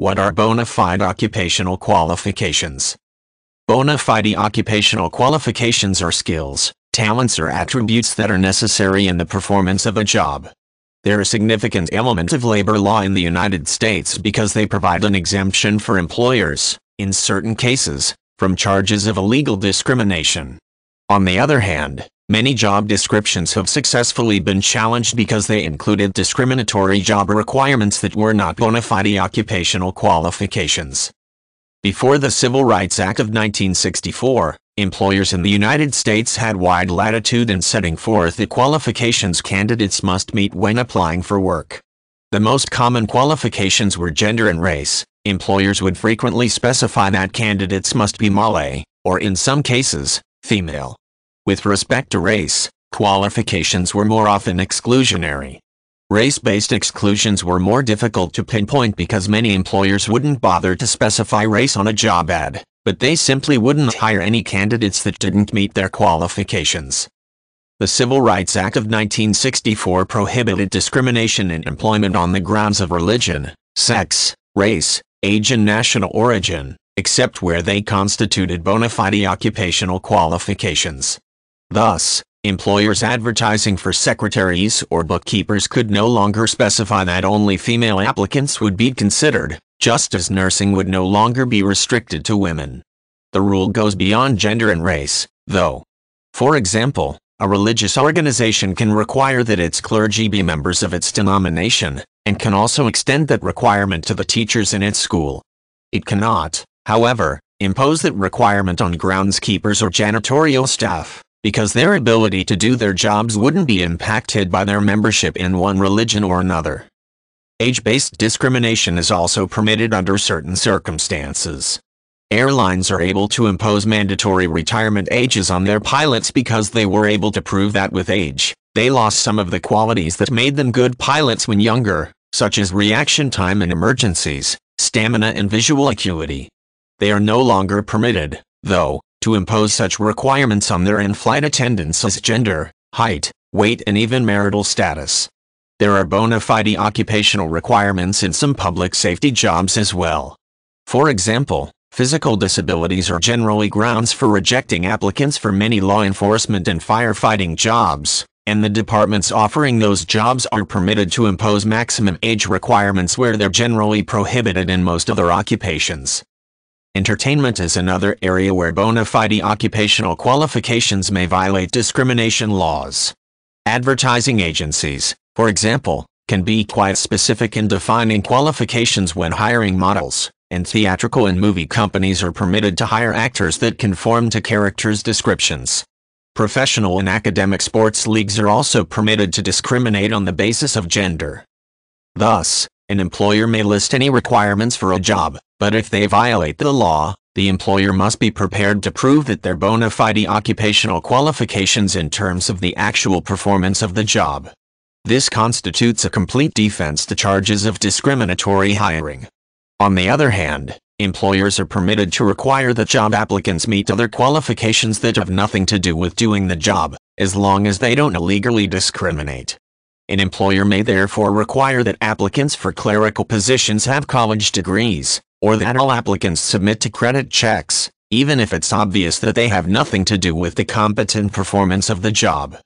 What are bona fide occupational qualifications? Bona fide occupational qualifications are skills, talents or attributes that are necessary in the performance of a job. They're a significant element of labor law in the United States because they provide an exemption for employers, in certain cases, from charges of illegal discrimination. On the other hand, Many job descriptions have successfully been challenged because they included discriminatory job requirements that were not bona fide occupational qualifications. Before the Civil Rights Act of 1964, employers in the United States had wide latitude in setting forth the qualifications candidates must meet when applying for work. The most common qualifications were gender and race. Employers would frequently specify that candidates must be male, or in some cases, female. With respect to race, qualifications were more often exclusionary. Race-based exclusions were more difficult to pinpoint because many employers wouldn't bother to specify race on a job ad, but they simply wouldn't hire any candidates that didn't meet their qualifications. The Civil Rights Act of 1964 prohibited discrimination in employment on the grounds of religion, sex, race, age and national origin, except where they constituted bona fide occupational qualifications. Thus, employers advertising for secretaries or bookkeepers could no longer specify that only female applicants would be considered, just as nursing would no longer be restricted to women. The rule goes beyond gender and race, though. For example, a religious organization can require that its clergy be members of its denomination, and can also extend that requirement to the teachers in its school. It cannot, however, impose that requirement on groundskeepers or janitorial staff because their ability to do their jobs wouldn't be impacted by their membership in one religion or another. Age-based discrimination is also permitted under certain circumstances. Airlines are able to impose mandatory retirement ages on their pilots because they were able to prove that with age, they lost some of the qualities that made them good pilots when younger, such as reaction time in emergencies, stamina and visual acuity. They are no longer permitted, though, to impose such requirements on their in-flight attendants as gender, height, weight and even marital status. There are bona fide occupational requirements in some public safety jobs as well. For example, physical disabilities are generally grounds for rejecting applicants for many law enforcement and firefighting jobs, and the departments offering those jobs are permitted to impose maximum age requirements where they're generally prohibited in most other occupations. Entertainment is another area where bona fide occupational qualifications may violate discrimination laws. Advertising agencies, for example, can be quite specific in defining qualifications when hiring models, and theatrical and movie companies are permitted to hire actors that conform to characters' descriptions. Professional and academic sports leagues are also permitted to discriminate on the basis of gender. Thus, an employer may list any requirements for a job, but if they violate the law, the employer must be prepared to prove that their bona fide occupational qualifications in terms of the actual performance of the job. This constitutes a complete defense to charges of discriminatory hiring. On the other hand, employers are permitted to require that job applicants meet other qualifications that have nothing to do with doing the job, as long as they don't illegally discriminate. An employer may therefore require that applicants for clerical positions have college degrees, or that all applicants submit to credit checks, even if it's obvious that they have nothing to do with the competent performance of the job.